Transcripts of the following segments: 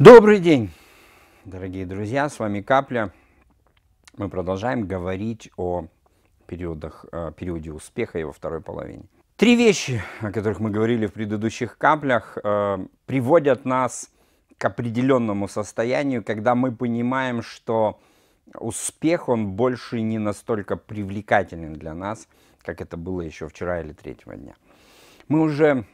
Добрый день, дорогие друзья, с вами Капля. Мы продолжаем говорить о периодах, э, периоде успеха и его второй половине. Три вещи, о которых мы говорили в предыдущих каплях, э, приводят нас к определенному состоянию, когда мы понимаем, что успех, он больше не настолько привлекателен для нас, как это было еще вчера или третьего дня. Мы уже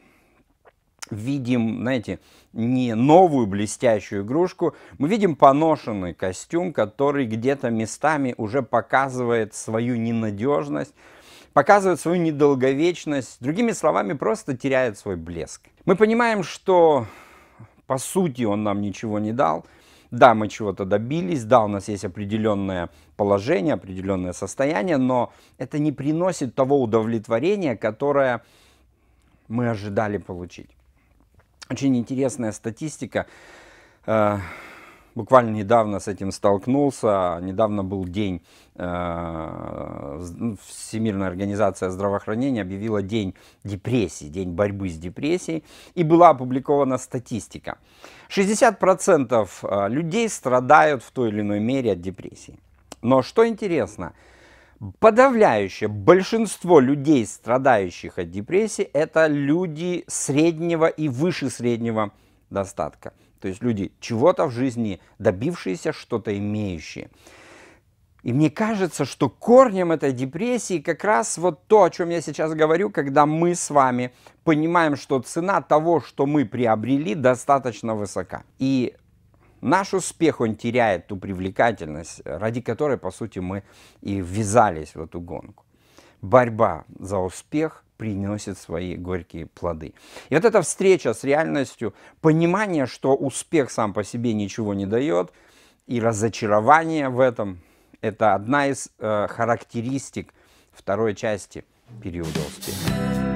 видим, знаете, не новую блестящую игрушку, мы видим поношенный костюм, который где-то местами уже показывает свою ненадежность, показывает свою недолговечность, другими словами, просто теряет свой блеск. Мы понимаем, что по сути он нам ничего не дал, да, мы чего-то добились, да, у нас есть определенное положение, определенное состояние, но это не приносит того удовлетворения, которое мы ожидали получить. Очень интересная статистика. Э, буквально недавно с этим столкнулся. Недавно был день, э, ну, Всемирная организация здравоохранения объявила день депрессии, день борьбы с депрессией, и была опубликована статистика. 60% э, людей страдают в той или иной мере от депрессии. Но что интересно, Подавляющее большинство людей, страдающих от депрессии, это люди среднего и выше среднего достатка. То есть люди чего-то в жизни добившиеся, что-то имеющие. И мне кажется, что корнем этой депрессии как раз вот то, о чем я сейчас говорю, когда мы с вами понимаем, что цена того, что мы приобрели, достаточно высока. И Наш успех, он теряет ту привлекательность, ради которой, по сути, мы и ввязались в эту гонку. Борьба за успех приносит свои горькие плоды. И вот эта встреча с реальностью, понимание, что успех сам по себе ничего не дает, и разочарование в этом, это одна из э, характеристик второй части периода успеха.